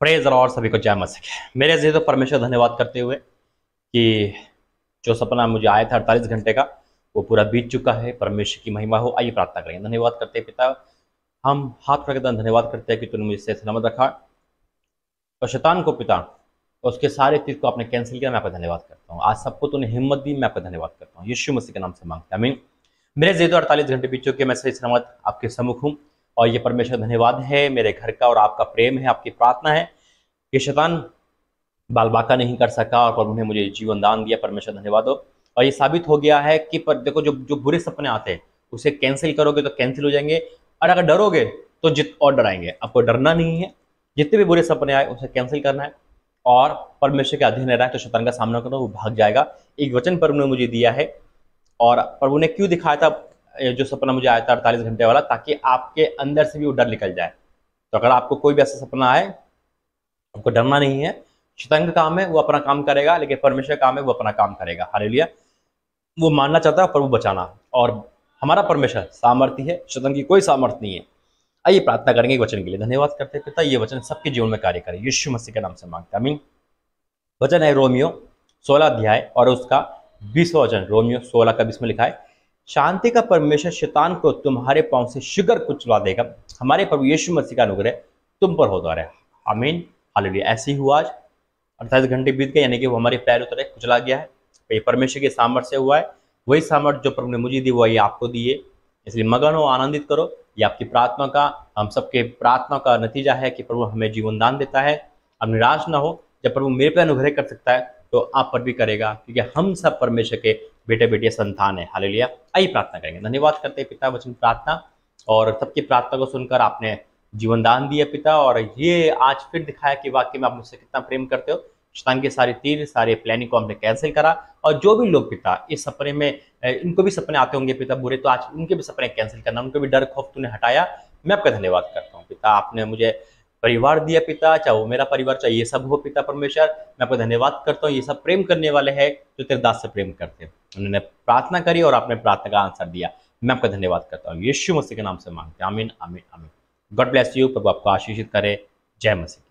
praise और सभी को जय मसक मेरे जी तो परमेश्वर धन्यवाद करते हुए कि जो सपना मुझे आया था अड़तालीस घंटे का वो पूरा बीत चुका है परमेश्वर की महिमा हो आइए प्रार्थना करें धन्यवाद करते हैं पिता हम हाथ पकड़ धन्यवाद करते हैं कि तूने मुझे सलामत रखा और शैतान को पिता उसके सारे चीज को आपने कैंसिल किया मैं आपका धन्यवाद करता हूँ आज सबको तूने हिम्मत दी मैं आपका धन्यवाद करता हूँ यीशु मसीह के नाम से मांगता है मीन मेरे जी तो अड़तालीस घंटे बीत चुके मैं सही सलामत आपके सम्मुख हूँ और ये परमेश्वर धन्यवाद है मेरे घर का और आपका प्रेम है आपकी प्रार्थना है कि शैतान बाल बाका नहीं कर सका और प्रभु ने मुझे जीवन दान दिया परमेश्वर धन्यवाद हो और ये साबित हो गया है कि पर देखो जो जो बुरे सपने आते हैं उसे कैंसिल करोगे तो कैंसिल हो जाएंगे और अगर डरोगे तो जित और डराएंगे आपको डरना नहीं है जितने भी बुरे सपने आए उसे कैंसिल करना है और परमेश्वर के अधीन रहा है तो शतन का सामना करो वो भाग जाएगा एक वचन प्रभु ने मुझे दिया है और प्रभु ने क्यों दिखाया था जो सपना मुझे आया था अड़तालीस घंटे वाला ताकि आपके अंदर से भी वो डर निकल जाए तो अगर आपको कोई भी ऐसा सपना आए आपको डरना नहीं है शतंग काम है वो अपना काम करेगा लेकिन परमेश्वर काम है वो अपना काम करेगा लिया वो मानना चाहता है पर वो बचाना और हमारा परमेश्वर सामर्थ्य है शतंग की कोई सामर्थ्य नहीं है आइए प्रार्थना करेंगे वचन के लिए धन्यवाद करते पिता ये वचन सबके जीवन में कार्य करे यीशु मसीह के नाम से मांगता अमीन वचन है रोमियो सोलह अध्याय और उसका बीसवा वचन रोमियो सोलह का बीस में लिखा है शांति का परमेश्वर शैतान को तुम्हारे पांव से शिगर कुचला देगा हमारे प्रभु यीशु मसीह का अनुग्रह तुम पर होता रहे अमीन हालेलुया ऐसे ही हुआ आज अड़तालीस घंटे बीत गए यानी कि वो हमारे पैर उतरे कुचला गया है तो ये परमेश्वर के सामर्थ्य से हुआ है वही सामर्थ्य जो प्रभु ने मुझे दी हुआ ये आपको दिए इसलिए मगन हो आनंदित करो ये आपकी प्रार्थना का हम सबके प्रार्थना का नतीजा है कि प्रभु हमें जीवन दान देता है अब निराश ना हो जब प्रभु मेरे पे अनुग्रह कर सकता है तो आप पर भी करेगा क्योंकि हम सब परमेश्वर के बेटे बेटिया संतान है हाल लिया आई प्रार्थना करेंगे धन्यवाद करते हैं पिता वचन प्रार्थना और सबकी प्रार्थना को सुनकर आपने जीवन दान दिया पिता और ये आज फिर दिखाया कि वाक्य में आप मुझसे कितना प्रेम करते हो शतान के सारे तीर सारे प्लानिंग को हमने कैंसिल करा और जो भी लोग पिता इस सपने में इनको भी सपने आते होंगे पिता बुरे तो आज उनके भी सपने कैंसिल करना उनको भी डर खौफ तूने हटाया मैं आपका धन्यवाद करता हूँ पिता आपने मुझे परिवार दिया पिता चाहे वो मेरा परिवार चाहे ये सब हो पिता परमेश्वर मैं आपको धन्यवाद करता हूँ ये सब प्रेम करने वाले हैं जो तेरे दास से प्रेम करते हैं उन्होंने प्रार्थना करी और आपने प्रार्थना का आंसर दिया मैं आपका धन्यवाद करता हूँ यीशु मसीह के नाम से मांगते हैं आमीन आमीन आमीन गॉड ब्लेस यू प्रभु आपको आशीषित करे जय मसीह